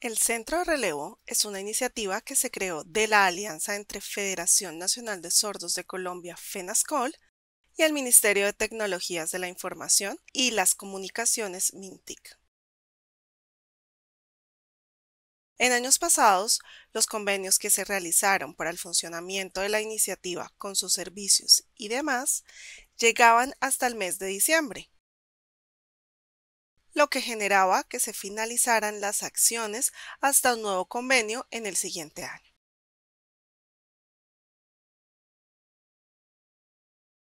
El Centro de Relevo es una iniciativa que se creó de la alianza entre Federación Nacional de Sordos de Colombia, FENASCOL, y el Ministerio de Tecnologías de la Información y las Comunicaciones, MINTIC. En años pasados, los convenios que se realizaron para el funcionamiento de la iniciativa con sus servicios y demás llegaban hasta el mes de diciembre, lo que generaba que se finalizaran las acciones hasta un nuevo convenio en el siguiente año.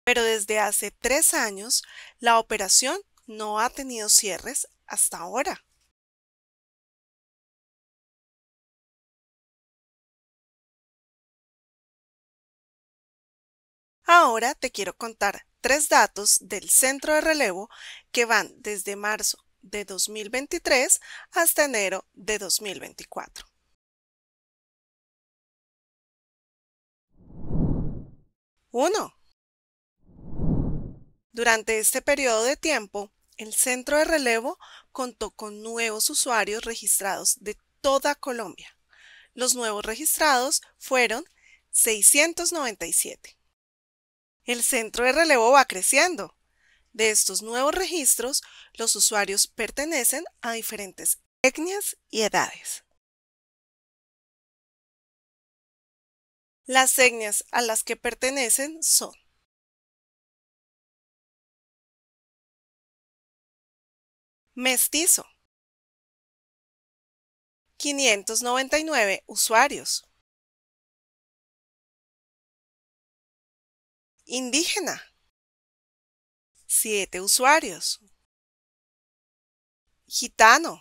Pero desde hace tres años, la operación no ha tenido cierres hasta ahora. Ahora te quiero contar tres datos del centro de relevo que van desde marzo de 2023 hasta enero de 2024. 1. Durante este periodo de tiempo, el centro de relevo contó con nuevos usuarios registrados de toda Colombia. Los nuevos registrados fueron 697. El centro de relevo va creciendo. De estos nuevos registros, los usuarios pertenecen a diferentes etnias y edades. Las etnias a las que pertenecen son Mestizo 599 usuarios Indígena siete usuarios. Gitano,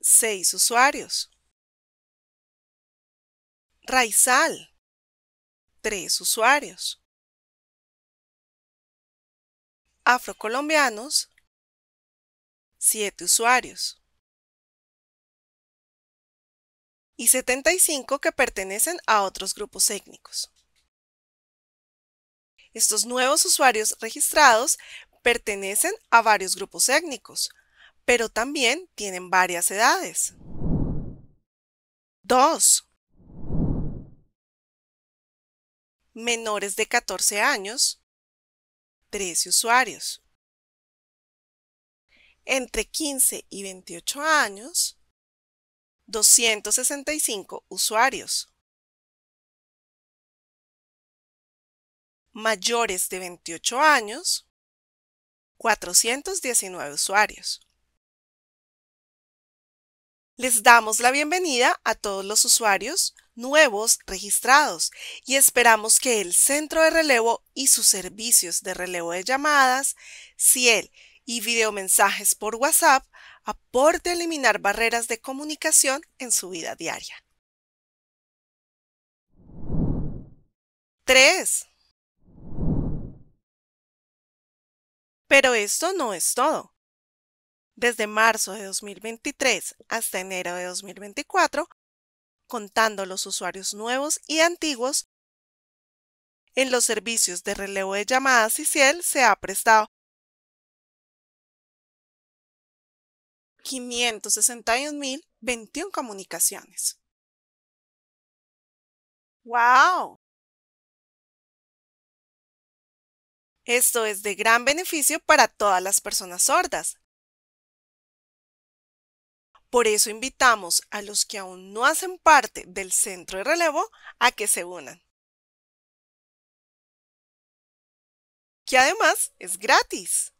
seis usuarios. Raizal, tres usuarios. Afrocolombianos, siete usuarios. Y 75 que pertenecen a otros grupos étnicos. Estos nuevos usuarios registrados pertenecen a varios grupos étnicos, pero también tienen varias edades. 2. Menores de 14 años, 13 usuarios. Entre 15 y 28 años, 265 usuarios. mayores de 28 años, 419 usuarios. Les damos la bienvenida a todos los usuarios nuevos registrados y esperamos que el centro de relevo y sus servicios de relevo de llamadas, CIEL y videomensajes por WhatsApp aporte a eliminar barreras de comunicación en su vida diaria. 3. Pero esto no es todo. Desde marzo de 2023 hasta enero de 2024, contando los usuarios nuevos y antiguos, en los servicios de relevo de llamadas ciel se ha prestado 561.021 comunicaciones. ¡Wow! Esto es de gran beneficio para todas las personas sordas. Por eso invitamos a los que aún no hacen parte del centro de relevo a que se unan. Que además es gratis.